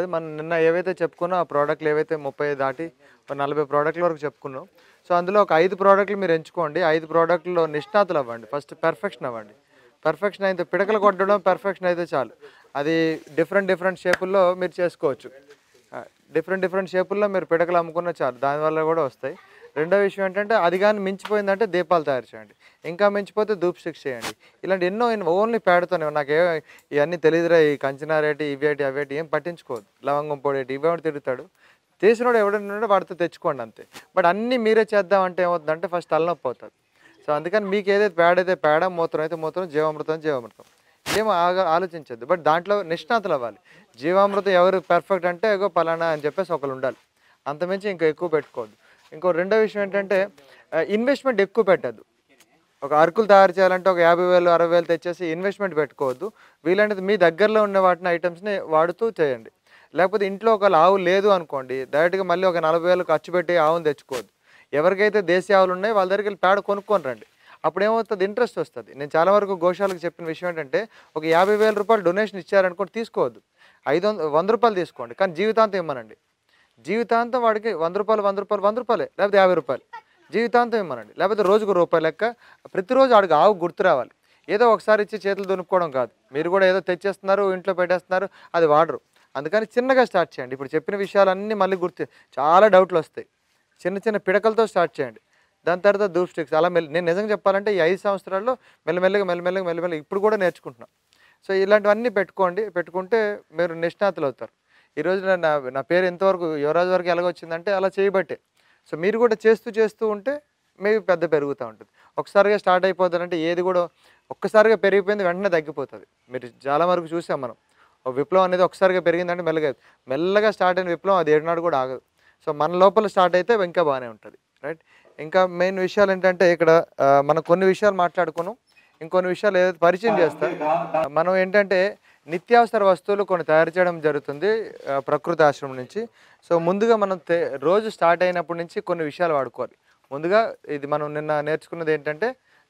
ఉంటుంది మనం నిన్న ఏవైతే చెప్పుకున్నా ఆ ప్రోడక్ట్లు ఏవైతే ముప్పై దాటి నలభై ప్రోడక్ట్ల వరకు చెప్పుకున్నాం సో అందులో ఒక ఐదు ప్రోడక్ట్లు మీరు ఎంచుకోండి ఐదు ప్రోడక్ట్లో నిష్ణాతులు అవ్వండి ఫస్ట్ పెర్ఫెక్షన్ అవ్వండి పెర్ఫెక్షన్ అయితే పిడకలు కొట్టడం పెర్ఫెక్షన్ అయితే చాలు అది డిఫరెంట్ డిఫరెంట్ షేపుల్లో మీరు చేసుకోవచ్చు డిఫరెంట్ డిఫరెంట్ షేపుల్లో మీరు పిడకలు అమ్ముకున్న చాలు దానివల్ల కూడా వస్తాయి రెండో విషయం ఏంటంటే అది కానీ మించిపోయిందంటే దీపాలు తయారు చేయండి ఇంకా మించిపోతే దూప్ స్టిక్స్ చేయండి ఇలాంటి ఎన్నో ఓన్లీ పేడతోనే నాకు ఏ ఇవన్నీ తెలియదురా ఈ కంచినారేటి ఇవేటి అవేటి ఏం పట్టించుకోదు లవంగం పొడేటి ఇవేమో తిరుగుతాడు చేసినోడు ఎవడన్నాడో వాడితో తెచ్చుకోండి అంతే బట్ అన్నీ మీరే చేద్దామంటే ఏమవుతుందంటే ఫస్ట్ తలనొప్పి అవుతుంది సో అందుకని మీకు ఏదైతే పేడ అయితే పేడ మూత్రం అయితే మూత్రం జీవామృతం జీవామృతం ఏమో ఆగా ఆలోచించద్దు బట్ దాంట్లో నిష్ణాతలు అవ్వాలి జీవామృతం ఎవరు పర్ఫెక్ట్ అంటే ఏదో పలానా అని చెప్పేసి ఒకరు ఉండాలి అంతమించి ఇంకా ఎక్కువ పెట్టుకోవద్దు ఇంకో రెండో విషయం ఏంటంటే ఇన్వెస్ట్మెంట్ ఎక్కువ పెట్టద్దు ఒక అరకులు తయారు చేయాలంటే ఒక యాభై వేలు అరవై వేలు తెచ్చేసి ఇన్వెస్ట్మెంట్ పెట్టుకోవద్దు వీలైనది మీ దగ్గరలో ఉన్న వాటిని ఐటమ్స్ని వాడుతూ చేయండి లేకపోతే ఇంట్లో ఒకవేళ ఆవు లేదు అనుకోండి డైరెక్ట్గా మళ్ళీ ఒక నలభై వేలు ఖర్చు పెట్టి ఆవును తెచ్చుకోవద్దు ఎవరికైతే దేశీయ ఆవులు ఉన్నాయి వాళ్ళ దగ్గరికి పేడ కొనుక్కొని రండి అప్పుడు ఏమవుతుంది ఇంట్రెస్ట్ వస్తుంది నేను చాలా వరకు గోశాలకు చెప్పిన విషయం ఏంటంటే ఒక యాభై వేల రూపాయలు డొనేషన్ ఇచ్చారనుకోండి తీసుకోవద్దు ఐదు వంద రూపాయలు తీసుకోండి కానీ జీవితాంతం ఇమ్మనండి జీవితాంతం వాడికి వంద రూపాయలు వంద రూపాయలు వంద రూపాయలే లేకపోతే యాభై రూపాయలు జీవితాంతం ఇవ్వమనండి లేకపోతే రోజుకు రూపాయి లెక్క ప్రతిరోజు ఆడికి ఆవు గుర్తు రావాలి ఏదో ఒకసారి ఇచ్చి చేతులు దునుక్కోవడం కాదు మీరు కూడా ఏదో తెచ్చేస్తున్నారు ఇంట్లో పెట్టేస్తున్నారు అది వాడరు అందుకని చిన్నగా స్టార్ట్ చేయండి ఇప్పుడు చెప్పిన విషయాలన్నీ మళ్ళీ గుర్తు చాలా డౌట్లు వస్తాయి చిన్న చిన్న పిడకలతో స్టార్ట్ చేయండి దాని తర్వాత దూప్ స్టిక్స్ అలా మెల్లి నేను నిజంగా చెప్పాలంటే ఈ ఐదు సంవత్సరాల్లో మెల్లమెల్లగా మెల్లమెల్లగా మెల్లమెల్లగా ఇప్పుడు కూడా నేర్చుకుంటున్నాను సో ఇలాంటివన్నీ పెట్టుకోండి పెట్టుకుంటే మీరు నిష్ణాతులు అవుతారు ఈరోజు నా నా పేరు ఎంతవరకు యువరాజ్ వరకు ఎలాగొచ్చిందంటే అలా చేయబట్టే సో మీరు కూడా చేస్తూ చేస్తూ ఉంటే మేబీ పెద్ద పెరుగుతూ ఉంటుంది ఒకసారిగా స్టార్ట్ అయిపోతుందంటే ఏది కూడా ఒక్కసారిగా పెరిగిపోయింది వెంటనే తగ్గిపోతుంది మీరు చాలా వరకు చూసాం మనం విప్లవం అనేది ఒకసారిగా పెరిగిందంటే మెల్లగా మెల్లగా స్టార్ట్ అయిన విప్లవం అది ఏడునాడు కూడా ఆగదు సో మన లోపల స్టార్ట్ అయితే ఇంకా బాగానే ఉంటుంది రైట్ ఇంకా మెయిన్ విషయాలు ఏంటంటే ఇక్కడ మనం కొన్ని విషయాలు మాట్లాడుకున్నాం ఇంకొన్ని విషయాలు ఏదైతే పరిచయం చేస్తాం మనం ఏంటంటే నిత్యావసర వస్తువులు కొన్ని తయారు చేయడం జరుగుతుంది ప్రకృతి ఆశ్రమం నుంచి సో ముందుగా మనం రోజు స్టార్ట్ అయినప్పటి నుంచి కొన్ని విషయాలు వాడుకోవాలి ముందుగా ఇది మనం నిన్న నేర్చుకున్నది ఏంటంటే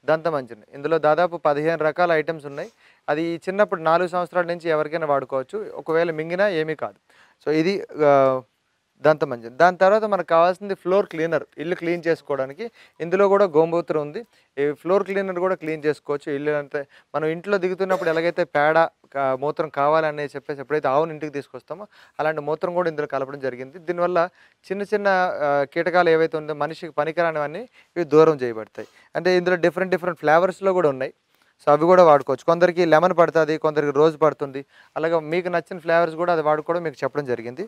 దంతమంజన ఇందులో దాదాపు పదిహేను రకాల ఐటమ్స్ ఉన్నాయి అది చిన్నప్పుడు నాలుగు సంవత్సరాల నుంచి ఎవరికైనా వాడుకోవచ్చు ఒకవేళ మింగినా ఏమీ కాదు సో ఇది దంతమంజం దాని తర్వాత మనకు కావాల్సింది ఫ్లోర్ క్లీనర్ ఇల్లు క్లీన్ చేసుకోవడానికి ఇందులో కూడా గోమూత్ర ఉంది ఈ ఫ్లోర్ క్లీనర్ కూడా క్లీన్ చేసుకోవచ్చు ఇల్లు అంటే మనం ఇంట్లో దిగుతున్నప్పుడు ఎలాగైతే పేడ మూత్రం కావాలని చెప్పేసి ఎప్పుడైతే ఆవును ఇంటికి తీసుకొస్తామో అలాంటి మూత్రం కూడా ఇందులో కలపడం జరిగింది దీనివల్ల చిన్న చిన్న కీటకాలు ఏవైతే ఉందో మనిషికి పనికిరానివన్నీ ఇవి దూరం చేయబడతాయి అంటే ఇందులో డిఫరెంట్ డిఫరెంట్ ఫ్లేవర్స్లో కూడా ఉన్నాయి సో అవి కూడా వాడుకోవచ్చు కొందరికి లెమన్ పడుతుంది కొందరికి రోజు పడుతుంది అలాగే మీకు నచ్చిన ఫ్లేవర్స్ కూడా అది వాడుకోవడం మీకు చెప్పడం జరిగింది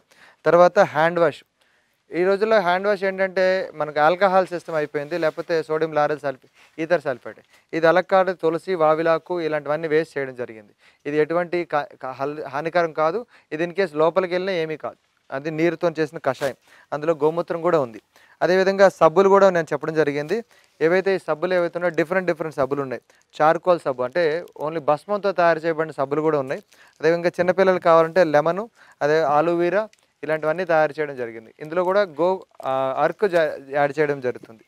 తర్వాత హ్యాండ్ వాష్ ఈ రోజుల్లో హ్యాండ్ వాష్ ఏంటంటే మనకు ఆల్కహాల్ సిస్టమ్ అయిపోయింది లేకపోతే sodium lauryl sulphate ether sulphate ఇది అలక్కాడు తులసి వావిలాకు ఇలాంటివన్నీ వేస్ట్ చేయడం జరిగింది ఇది ఎటువంటి హానికరం కాదు ఇది ఇన్ కేసు లోపలికి వెళ్ళినా ఏమీ కాదు అది నీరుతో చేసిన కషాయం అందులో గోమూత్రం కూడా ఉంది అదేవిధంగా సబ్బులు కూడా నేను చెప్పడం జరిగింది ఏవైతే ఈ సబ్బులు ఏవైతే ఉన్నాయో డిఫరెంట్ డిఫరెంట్ సబ్బులు ఉన్నాయి చార్కోల్ సబ్బు అంటే ఓన్లీ భస్మంతో తయారు చేయబడిన సబ్బులు కూడా ఉన్నాయి అదేవిధంగా చిన్నపిల్లలు కావాలంటే లెమను అదే ఆలూవీరా ఇలాంటివన్నీ తయారు చేయడం జరిగింది ఇందులో కూడా గో అర్క్ యాడ్ చేయడం జరుగుతుంది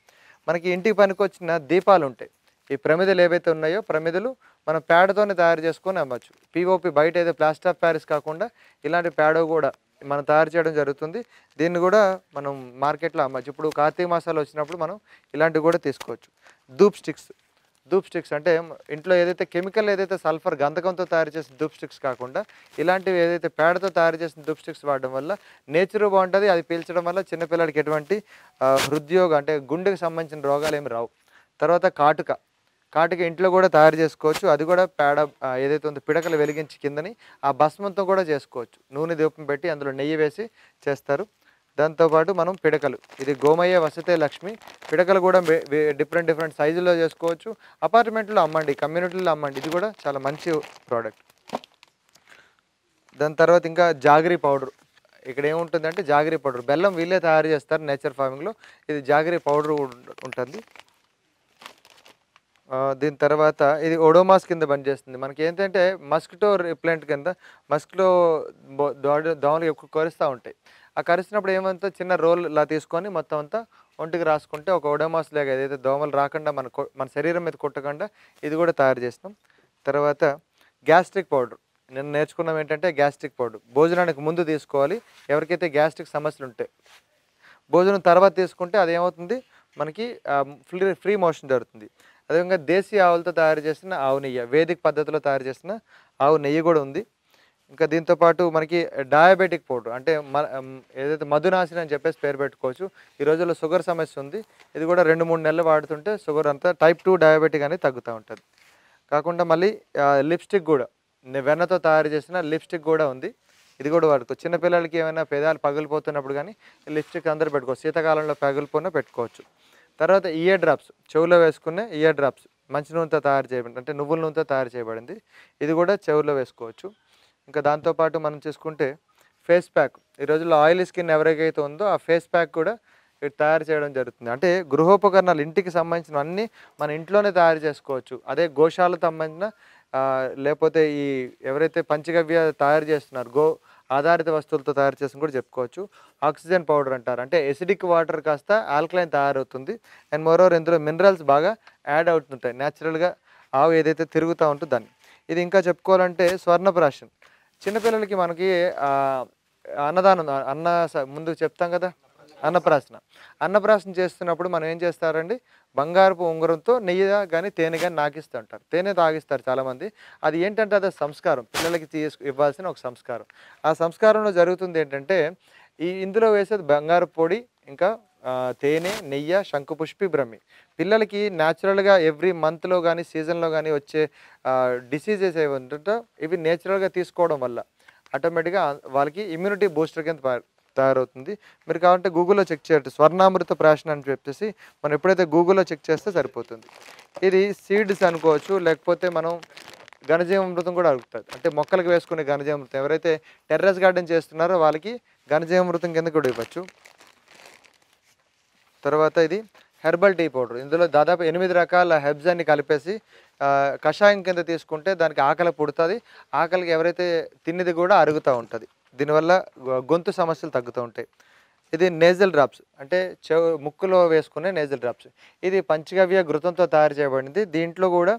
మనకి ఇంటికి పనికొచ్చిన దీపాలు ఉంటాయి ఈ ప్రమిదలు ఏవైతే ఉన్నాయో ప్రమిదలు మనం పేడతోనే తయారు చేసుకొని అమ్మచ్చు పీఓపి బయట అయితే ప్లాస్టర్ ఆఫ్ ప్యారిస్ కాకుండా ఇలాంటి పేడ కూడా మనం తయారు చేయడం జరుగుతుంది దీన్ని కూడా మనం మార్కెట్లో అమ్మచ్చు ఇప్పుడు కార్తీక మాసాలు వచ్చినప్పుడు మనం ఇలాంటివి కూడా తీసుకోవచ్చు ధూప్ స్టిక్స్ ధూప్ స్టిక్స్ అంటే ఇంట్లో ఏదైతే కెమికల్ ఏదైతే సల్ఫర్ గంధకంతో తయారు చేసిన ధూప్ స్టిక్స్ కాకుండా ఇలాంటివి ఏదైతే పేడతో తయారు చేసిన ధూప్ స్టిక్స్ వాడడం వల్ల నేచర్ బాగుంటుంది అది పీల్చడం వల్ల చిన్నపిల్లడికి ఎటువంటి హృద్యోగ అంటే గుండెకి సంబంధించిన రోగాలు ఏమి రావు తర్వాత కాటుక కాటికి ఇంట్లో కూడా తయారు చేసుకోవచ్చు అది కూడా పేడ ఏదైతే ఉందో పిడకలు వెలిగించి కిందని ఆ భస్మంతో కూడా చేసుకోవచ్చు నూనె దీపం పెట్టి అందులో నెయ్యి వేసి చేస్తారు దాంతోపాటు మనం పిడకలు ఇది గోమయ్య వసతే లక్ష్మి పిడకలు కూడా డిఫరెంట్ డిఫరెంట్ సైజుల్లో చేసుకోవచ్చు అపార్ట్మెంట్లో అమ్మండి కమ్యూనిటీలో అమ్మండి ఇది కూడా చాలా మంచి ప్రోడక్ట్ దాని తర్వాత ఇంకా జాగరీ పౌడర్ ఇక్కడ ఏముంటుందంటే జాగరీ పౌడర్ బెల్లం వీళ్ళే తయారు చేస్తారు నేచర్ ఫార్మింగ్లో ఇది జాగరీ పౌడర్ ఉంటుంది దీని తర్వాత ఇది ఓడోమాస్ కింద పనిచేస్తుంది మనకి ఏంటంటే మస్కిటో రిప్లెంట్ కింద మస్కిటో దోమలు ఎక్కువ కరుస్తూ ఉంటాయి ఆ కరిసినప్పుడు ఏమంతా చిన్న రోల్ ఇలా తీసుకొని మొత్తం అంతా ఒంటికి రాసుకుంటే ఒక ఓడోమాస్ లాగా ఏదైతే దోమలు రాకుండా మన మన శరీరం మీద కొట్టకుండా ఇది కూడా తయారు చేస్తాం తర్వాత గ్యాస్ట్రిక్ పౌడర్ నేను నేర్చుకున్నాం ఏంటంటే గ్యాస్ట్రిక్ పౌడర్ భోజనానికి ముందు తీసుకోవాలి ఎవరికైతే గ్యాస్ట్రిక్ సమస్యలు ఉంటాయి భోజనం తర్వాత తీసుకుంటే అది ఏమవుతుంది మనకి ఫ్రీ ఫ్రీ మోషన్ జరుగుతుంది అదేవిధంగా దేశీయ ఆవులతో తయారు చేసిన ఆవు నెయ్యి వేదిక పద్ధతిలో తయారు చేసిన ఆవు నెయ్యి కూడా ఉంది ఇంకా దీంతోపాటు మనకి డయాబెటిక్ పౌడర్ అంటే మ ఏదైతే మధునాశిని అని చెప్పేసి పేరు పెట్టుకోవచ్చు ఈ రోజుల్లో షుగర్ సమస్య ఉంది ఇది కూడా రెండు మూడు నెలలు వాడుతుంటే షుగర్ అంతా టైప్ టూ డయాబెటిక్ అనేది తగ్గుతూ ఉంటుంది కాకుండా మళ్ళీ లిప్స్టిక్ కూడా వెన్నతో తయారు చేసిన లిప్స్టిక్ కూడా ఉంది ఇది కూడా వాడుకో చిన్నపిల్లలకి ఏమైనా పేదాలు పగిలిపోతున్నప్పుడు కానీ లిప్స్టిక్ అందరూ పెట్టుకోవచ్చు శీతాకాలంలో పగిలిపోయినా పెట్టుకోవచ్చు తర్వాత ఇయర్ డ్రాప్స్ చెవులో వేసుకునే ఇయర్ డ్రాప్స్ మంచి నూనెతో తయారు చేయబడింది అంటే నువ్వుల నూనెతో తయారు చేయబడింది ఇది కూడా చెవుల్లో వేసుకోవచ్చు ఇంకా దాంతోపాటు మనం చూసుకుంటే ఫేస్ ప్యాక్ ఈ రోజుల్లో ఆయిల్ స్కిన్ ఎవరికైతే ఉందో ఆ ఫేస్ ప్యాక్ కూడా తయారు చేయడం జరుగుతుంది అంటే గృహోపకరణాలు ఇంటికి సంబంధించిన అన్నీ మన ఇంట్లోనే తయారు చేసుకోవచ్చు అదే గోశాలకు సంబంధించిన లేకపోతే ఈ ఎవరైతే పంచగవ్య తయారు చేస్తున్నారు గో ఆధారిత వస్తువులతో తయారు చేసిన కూడా చెప్పుకోవచ్చు ఆక్సిజన్ పౌడర్ అంటారు అంటే ఎసిడిక్ వాటర్ కాస్త ఆల్కలైన్ తయారవుతుంది అండ్ మోరోవర్ ఇందులో మినరల్స్ బాగా యాడ్ అవుతుంటాయి న్యాచురల్గా ఆవు ఏదైతే తిరుగుతూ ఉంటుందో దాన్ని ఇది ఇంకా చెప్పుకోవాలంటే స్వర్ణప్రాశం చిన్నపిల్లలకి మనకి అన్నదానం అన్న ముందు చెప్తాం కదా అన్నప్రాసన అన్నప్రాసన చేస్తున్నప్పుడు మనం ఏం చేస్తారండి బంగారపు ఉంగరంతో నెయ్యి కానీ తేనె కానీ నాకిస్తూ ఉంటారు తేనె తాగిస్తారు చాలామంది అది ఏంటంటే అది సంస్కారం పిల్లలకి తీసు ఇవ్వాల్సిన ఒక సంస్కారం ఆ సంస్కారంలో జరుగుతుంది ఏంటంటే ఈ ఇందులో వేసేది బంగారు పొడి ఇంకా తేనె నెయ్యి పుష్పి బ్రహ్మి పిల్లలకి న్యాచురల్గా ఎవ్రీ మంత్లో కానీ సీజన్లో కానీ వచ్చే డిసీజెస్ ఏవి ఉంటుందో ఇవి నేచురల్గా తీసుకోవడం వల్ల ఆటోమేటిక్గా వాళ్ళకి ఇమ్యూనిటీ బూస్టర్ కింద తయారవుతుంది మీరు కావాలంటే గూగుల్లో చెక్ చేయండి స్వర్ణామృత ప్రాషన్ అని చెప్పేసి మనం ఎప్పుడైతే గూగుల్లో చెక్ చేస్తే సరిపోతుంది ఇది సీడ్స్ అనుకోవచ్చు లేకపోతే మనం ఘనజీవామృతం కూడా అడుగుతుంది అంటే మొక్కలకు వేసుకునే ఘనజీవామృతం ఎవరైతే టెర్రస్ గార్డెన్ చేస్తున్నారో వాళ్ళకి ఘనజీవామృతం కింద కూడా ఇవ్వచ్చు తర్వాత ఇది హెర్బల్ టీ పౌడర్ ఇందులో దాదాపు ఎనిమిది రకాల హెబ్స్ అన్ని కలిపేసి కషాయం కింద తీసుకుంటే దానికి ఆకలి పుడుతుంది ఆకలికి ఎవరైతే తిన్నది కూడా అరుగుతూ ఉంటుంది దీనివల్ల గొంతు సమస్యలు తగ్గుతూ ఉంటాయి ఇది నేజల్ డ్రాప్స్ అంటే చె ముక్కులో వేసుకునే నేజల్ డ్రాప్స్ ఇది పంచగవ్య ఘృతంతో తయారు చేయబడింది దీంట్లో కూడా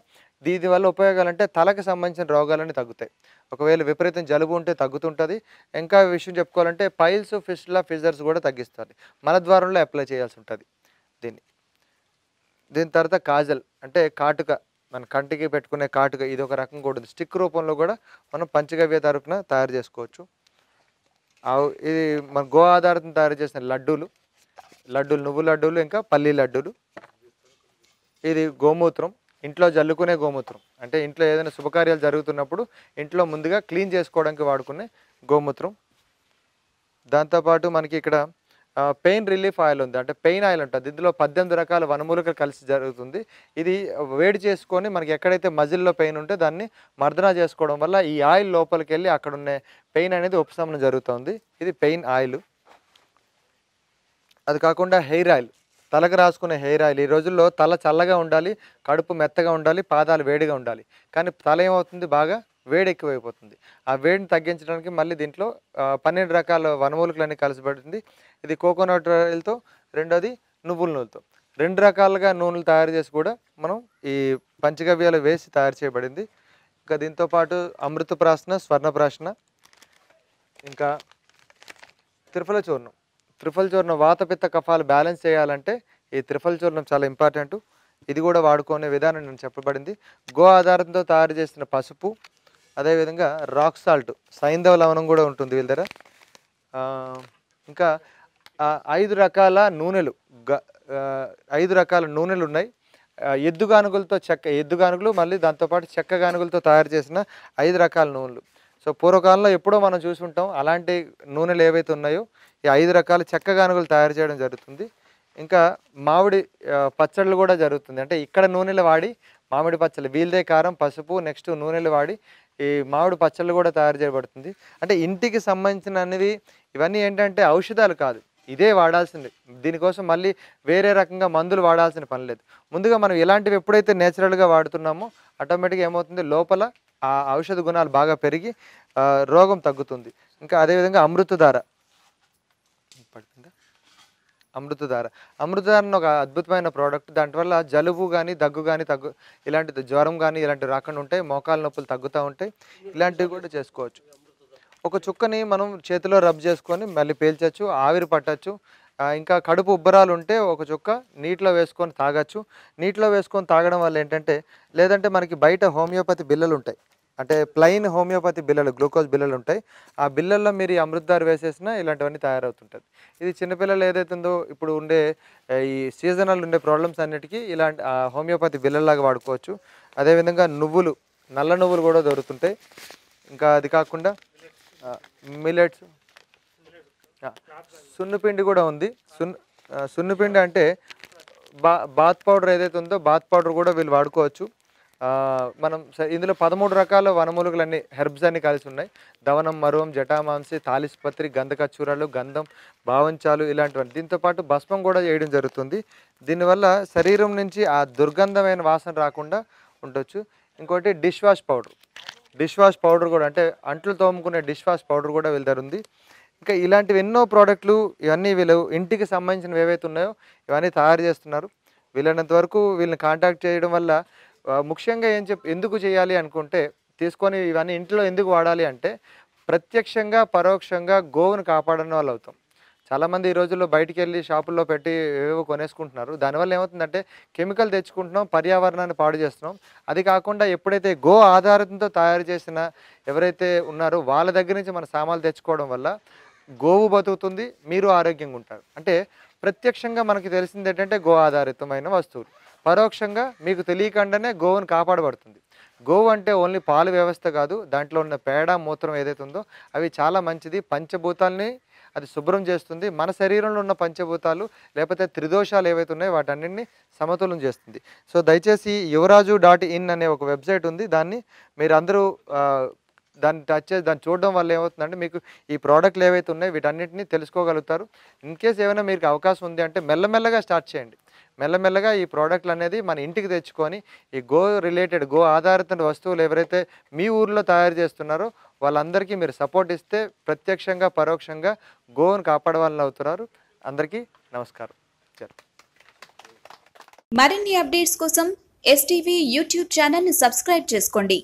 దీని వల్ల ఉపయోగాలు అంటే తలకు సంబంధించిన రోగాలన్నీ తగ్గుతాయి ఒకవేళ విపరీతం జలుబు ఉంటే తగ్గుతుంటుంది ఇంకా విషయం చెప్పుకోవాలంటే పైల్స్ ఫిస్టులా ఫిజర్స్ కూడా తగ్గిస్తుంది మన ద్వారంలో అప్లై చేయాల్సి ఉంటుంది దీన్ని దీని తర్వాత కాజల్ అంటే కాటుక మన కంటికి పెట్టుకునే కాటుక ఇది ఒక రకం కూడా స్టిక్ రూపంలో కూడా మనం పంచగవ్య తరపున తయారు చేసుకోవచ్చు ఆవు ఇది మన గో ఆధారంతో తయారు చేసిన లడ్డూలు లడ్డూలు నువ్వు లడ్డూలు ఇంకా పల్లి లడ్డూలు ఇది గోమూత్రం ఇంట్లో జల్లుకునే గోమూత్రం అంటే ఇంట్లో ఏదైనా శుభకార్యాలు జరుగుతున్నప్పుడు ఇంట్లో ముందుగా క్లీన్ చేసుకోవడానికి వాడుకునే గోమూత్రం దాంతోపాటు మనకి ఇక్కడ పెయిన్ రిలీఫ్ ఆయిల్ ఉంది అంటే పెయిన్ ఆయిల్ ఉంటుంది ఇందులో పద్దెనిమిది రకాల వనమూలికలు కలిసి జరుగుతుంది ఇది వేడి చేసుకొని మనకి ఎక్కడైతే మజిల్లో పెయిన్ ఉంటే దాన్ని మర్దన చేసుకోవడం వల్ల ఈ ఆయిల్ లోపలికి వెళ్ళి అక్కడ ఉన్న పెయిన్ అనేది ఉపశమనం జరుగుతుంది ఇది పెయిన్ ఆయిల్ అది కాకుండా హెయిర్ ఆయిల్ తలకు రాసుకునే హెయిర్ ఆయిల్ ఈ రోజుల్లో తల చల్లగా ఉండాలి కడుపు మెత్తగా ఉండాలి పాదాలు వేడిగా ఉండాలి కానీ తల ఏమవుతుంది బాగా వేడి ఎక్కువైపోతుంది ఆ వేడిని తగ్గించడానికి మళ్ళీ దీంట్లో పన్నెండు రకాల వనమూలికలన్నీ కలిసిపెడుతుంది ఇది కోకోనట్ ఆయిల్తో రెండోది నువ్వుల నూనెతో రెండు రకాలుగా నూనెలు తయారు చేసి కూడా మనం ఈ పంచగవ్యాలు వేసి తయారు చేయబడింది ఇంకా దీంతోపాటు అమృతప్రాసన స్వర్ణప్రాసన ఇంకా త్రిఫల చూర్ణం త్రిఫల చూర్ణం వాతపిత్త కఫాలు బ్యాలెన్స్ చేయాలంటే ఈ త్రిఫల చూర్ణం చాలా ఇంపార్టెంట్ ఇది కూడా వాడుకునే విధానం నేను చెప్పబడింది గో ఆధారంతో తయారు చేసిన పసుపు అదేవిధంగా రాక్ సాల్ట్ సైంధవ లవణం కూడా ఉంటుంది వీళ్ళ దగ్గర ఇంకా ఐదు రకాల నూనెలు ఐదు రకాల నూనెలు ఉన్నాయి ఎద్దు చెక్క ఎద్దు గానుగులు మళ్ళీ దాంతోపాటు చెక్క గానుగులతో తయారు చేసిన ఐదు రకాల నూనెలు సో పూర్వకాలంలో ఎప్పుడో మనం చూసుకుంటాం అలాంటి నూనెలు ఏవైతే ఉన్నాయో ఈ ఐదు రకాల చెక్క గానుగులు తయారు చేయడం జరుగుతుంది ఇంకా మామిడి పచ్చళ్ళు కూడా జరుగుతుంది అంటే ఇక్కడ నూనెలు వాడి మామిడి పచ్చళ్ళు వీల్దే కారం పసుపు నెక్స్ట్ నూనెలు వాడి ఈ మామిడి పచ్చళ్ళు కూడా తయారు చేయబడుతుంది అంటే ఇంటికి సంబంధించినవి ఇవన్నీ ఏంటంటే ఔషధాలు కాదు ఇదే వాడాల్సింది దీనికోసం మళ్ళీ వేరే రకంగా మందులు వాడాల్సిన పని లేదు ముందుగా మనం ఇలాంటివి ఎప్పుడైతే నేచురల్గా వాడుతున్నామో ఆటోమేటిక్గా ఏమవుతుంది లోపల ఆ ఔషధ గుణాలు బాగా పెరిగి రోగం తగ్గుతుంది ఇంకా అదేవిధంగా అమృతధార పడుతుందా అమృతధార అమృతధార ఒక అద్భుతమైన ప్రోడక్ట్ వల్ల జలుబు కానీ దగ్గు కానీ తగ్గు ఇలాంటి జ్వరం కానీ ఇలాంటివి రాకుండా ఉంటాయి మోకాలు నొప్పులు తగ్గుతూ ఉంటాయి ఇలాంటివి కూడా చేసుకోవచ్చు ఒక చుక్కని మనం చేతిలో రబ్ చేసుకొని మళ్ళీ పేల్చచ్చు ఆవిరి పట్టచ్చు ఇంకా కడుపు ఉబ్బరాలు ఉంటే ఒక చుక్క నీటిలో వేసుకొని తాగొచ్చు నీటిలో వేసుకొని తాగడం వల్ల ఏంటంటే లేదంటే మనకి బయట హోమియోపతి బిల్లలు ఉంటాయి అంటే ప్లెయిన్ హోమియోపతి బిల్లలు గ్లూకోజ్ బిల్లలు ఉంటాయి ఆ బిల్లల్లో మీరు ఈ అమృతదారు వేసేసినా ఇలాంటివన్నీ తయారవుతుంటుంది ఇది చిన్నపిల్లలు ఏదైతుందో ఇప్పుడు ఉండే ఈ సీజనల్ ఉండే ప్రాబ్లమ్స్ అన్నిటికీ ఇలాంటి హోమియోపతి బిల్లల్లాగా వాడుకోవచ్చు అదేవిధంగా నువ్వులు నల్ల నువ్వులు కూడా దొరుకుతుంటాయి ఇంకా అది కాకుండా మిలెట్స్ సున్నుపిండి కూడా ఉంది సున్ సున్నుపిండి అంటే బా బాత్ పౌడర్ ఏదైతే ఉందో బాత్ పౌడర్ కూడా వీళ్ళు వాడుకోవచ్చు మనం ఇందులో పదమూడు రకాల వనమూలుగలన్నీ హెర్బ్స్ అన్ని కలిసి ఉన్నాయి దవనం మరువం జటామాంసి తాలిస్పత్రి గంధకచ్చూరాలు గంధం భావంచాలు ఇలాంటివన్నీ దీంతోపాటు భస్మం కూడా చేయడం జరుగుతుంది దీనివల్ల శరీరం నుంచి ఆ దుర్గంధమైన వాసన రాకుండా ఉండొచ్చు ఇంకోటి dish wash powder dish wash powder కూడా అంటే అంట్లు తోముకునే డిష్ వాష్ పౌడర్ కూడా వీళ్ళ ఉంది ఇంకా ఇలాంటివి ఎన్నో ప్రోడక్ట్లు ఇవన్నీ వీళ్ళు ఇంటికి సంబంధించినవి ఏవైతే ఉన్నాయో ఇవన్నీ తయారు చేస్తున్నారు వీళ్ళైనంత వరకు వీళ్ళని కాంటాక్ట్ చేయడం వల్ల ముఖ్యంగా ఏం చెప్ ఎందుకు చేయాలి అనుకుంటే తీసుకొని ఇవన్నీ ఇంట్లో ఎందుకు వాడాలి అంటే ప్రత్యక్షంగా పరోక్షంగా గోవును కాపాడడం వాళ్ళు అవుతాం చాలామంది ఈ రోజుల్లో బయటికి వెళ్ళి షాపుల్లో పెట్టి ఏవో కొనేసుకుంటున్నారు దానివల్ల ఏమవుతుందంటే కెమికల్ తెచ్చుకుంటున్నాం పర్యావరణాన్ని పాడు చేస్తున్నాం అది కాకుండా ఎప్పుడైతే గో ఆధారంతో తయారు చేసిన ఎవరైతే ఉన్నారో వాళ్ళ దగ్గర నుంచి మన సామాన్లు తెచ్చుకోవడం వల్ల గోవు బతుకుతుంది మీరు ఆరోగ్యంగా ఉంటారు అంటే ప్రత్యక్షంగా మనకి తెలిసింది ఏంటంటే గో ఆధారితమైన వస్తువులు పరోక్షంగా మీకు తెలియకుండానే గోవును కాపాడబడుతుంది గోవు అంటే ఓన్లీ పాలు వ్యవస్థ కాదు దాంట్లో ఉన్న పేడ మూత్రం ఏదైతే ఉందో అవి చాలా మంచిది పంచభూతాల్ని అది శుభ్రం చేస్తుంది మన శరీరంలో ఉన్న పంచభూతాలు లేకపోతే త్రిదోషాలు ఏవైతే ఉన్నాయో వాటన్నింటినీ సమతులం చేస్తుంది సో దయచేసి యువరాజు డాట్ ఇన్ అనే ఒక వెబ్సైట్ ఉంది దాన్ని మీరు అందరూ దాన్ని టచ్ చేసి దాన్ని చూడడం వల్ల ఏమవుతుందంటే మీకు ఈ ప్రోడక్ట్లు ఏవైతే ఉన్నాయో వీటన్నింటినీ తెలుసుకోగలుగుతారు ఇన్ కేస్ ఏమైనా మీకు అవకాశం ఉంది అంటే మెల్లమెల్లగా స్టార్ట్ చేయండి మెల్లమెల్లగా ఈ ప్రోడక్ట్లు అనేది మన ఇంటికి తెచ్చుకొని ఈ గో రిలేటెడ్ గో ఆధారిత వస్తువులు ఎవరైతే మీ ఊర్లో తయారు చేస్తున్నారో వాళ్ళందరికీ మీరు సపోర్ట్ ఇస్తే ప్రత్యక్షంగా పరోక్షంగా గోను కాపాడవాలని అవుతున్నారు అందరికీ నమస్కారం మరిన్ని అప్డేట్స్ కోసం ఎస్టీవీ యూట్యూబ్ ఛానల్ని సబ్స్క్రైబ్ చేసుకోండి